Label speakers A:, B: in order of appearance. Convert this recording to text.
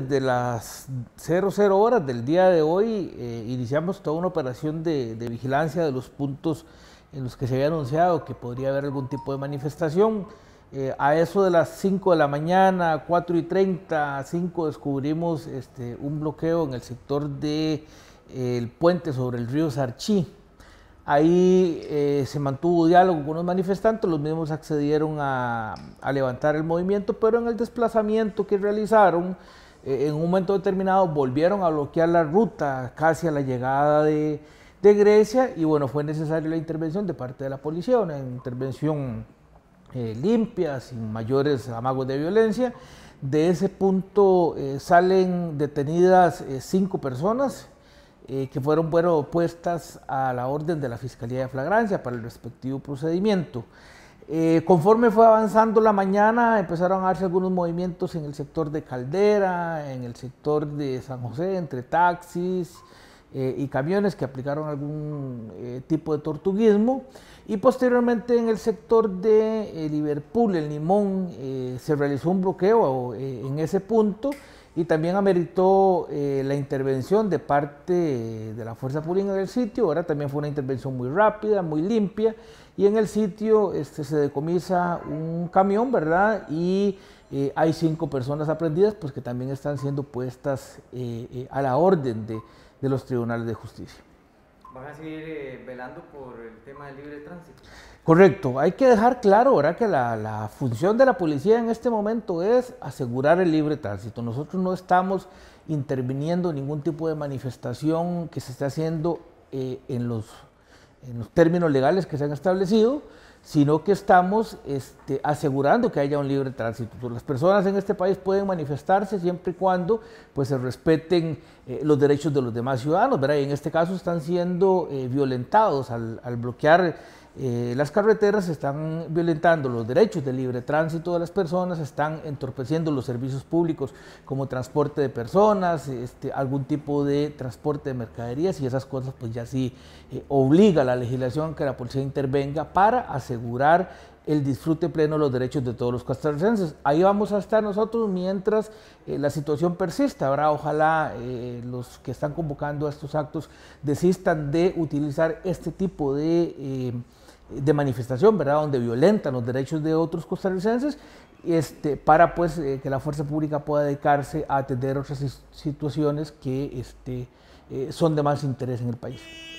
A: Desde las 00 horas del día de hoy eh, iniciamos toda una operación de, vigilancia de los puntos en los que se había anunciado que podría haber algún tipo de manifestación. Eh, a eso de las 5 de la mañana, 4 y 30, 5 descubrimos este, un bloqueo en el sector del de, eh, el puente sobre el río Sarchí. Ahí se mantuvo diálogo con los manifestantes, los mismos accedieron a levantar el movimiento, pero en el desplazamiento que realizaron, eh, en un momento determinado volvieron a bloquear la ruta casi a la llegada de, Grecia y bueno, fue necesaria la intervención de parte de la policía, una intervención eh, limpia, sin mayores amagos de violencia. De ese punto eh, salen detenidas cinco personas que fueron bueno, puestas a la orden de la Fiscalía de Flagrancia para el respectivo procedimiento. Eh, conforme fue avanzando la mañana, empezaron a darse algunos movimientos en el sector de Caldera, en el sector de San José, entre taxis eh, y camiones que aplicaron algún eh, tipo de tortuguismo. Y posteriormente en el sector de Liverpool, el Limón, se realizó un bloqueo en ese punto y también ameritó eh, la intervención de parte de la fuerza pública del sitio. Ahora también fue una intervención muy rápida, muy limpia, y en el sitio este, se decomisa un camión, ¿verdad? Y eh, hay cinco personas aprendidas, pues que también están siendo puestas eh, a la orden de los tribunales de justicia van a seguir eh, velando por el tema del libre tránsito. Correcto, hay que dejar claro que la, función de la policía en este momento es asegurar el libre tránsito. Nosotros no estamos interviniendo en ningún tipo de manifestación que se esté haciendo eh, en los términos legales que se han establecido sino que estamos este, asegurando que haya un libre tránsito. Las personas en este país pueden manifestarse siempre y cuando pues, se respeten eh, los derechos de los demás ciudadanos, ¿verdad? Y en este caso están siendo eh, violentados al bloquear eh, las carreteras están violentando los derechos de libre tránsito de las personas, están entorpeciendo los servicios públicos como transporte de personas, este, algún tipo de transporte de mercaderías y esas cosas pues ya sí eh, obliga la legislación que la policía intervenga para asegurar el disfrute pleno de los derechos de todos los costarricenses. Ahí vamos a estar nosotros mientras eh, la situación persista. Ahora ojalá los que están convocando a estos actos desistan de utilizar este tipo de de manifestación, ¿verdad? Donde violentan los derechos de otros costarricenses, este, para pues eh, que la fuerza pública pueda dedicarse a atender otras situaciones que este, eh, son de más interés en el país.